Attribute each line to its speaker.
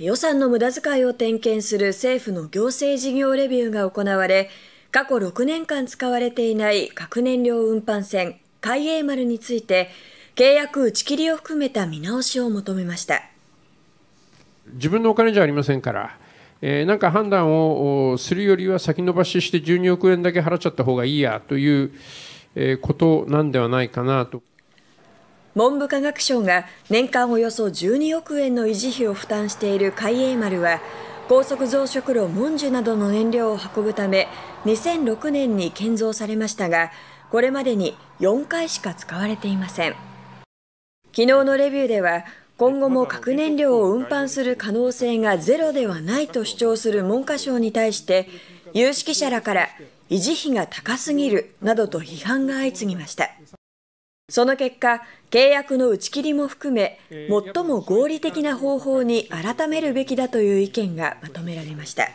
Speaker 1: 予算の無駄遣いを点検する政府の行政事業レビューが行われ、過去6年間使われていない核燃料運搬船海栄丸について、契約打ち切りを含めた見直しを求めました。
Speaker 2: 自分のお金じゃありませんから、えー、か判断をするよりは先延ばしして12億円だけ払っちゃった方がいいやということなんではないかなと。
Speaker 1: 文部科学省が年間およそ12億円の維持費を負担している海英丸は高速増殖炉モンジュなどの燃料を運ぶため2006年に建造されましたがこれまでに4回しか使われていません昨日のレビューでは今後も核燃料を運搬する可能性がゼロではないと主張する文科省に対して有識者らから維持費が高すぎるなどと批判が相次ぎましたその結果、契約の打ち切りも含め、最も合理的な方法に改めるべきだという意見がまとめられました。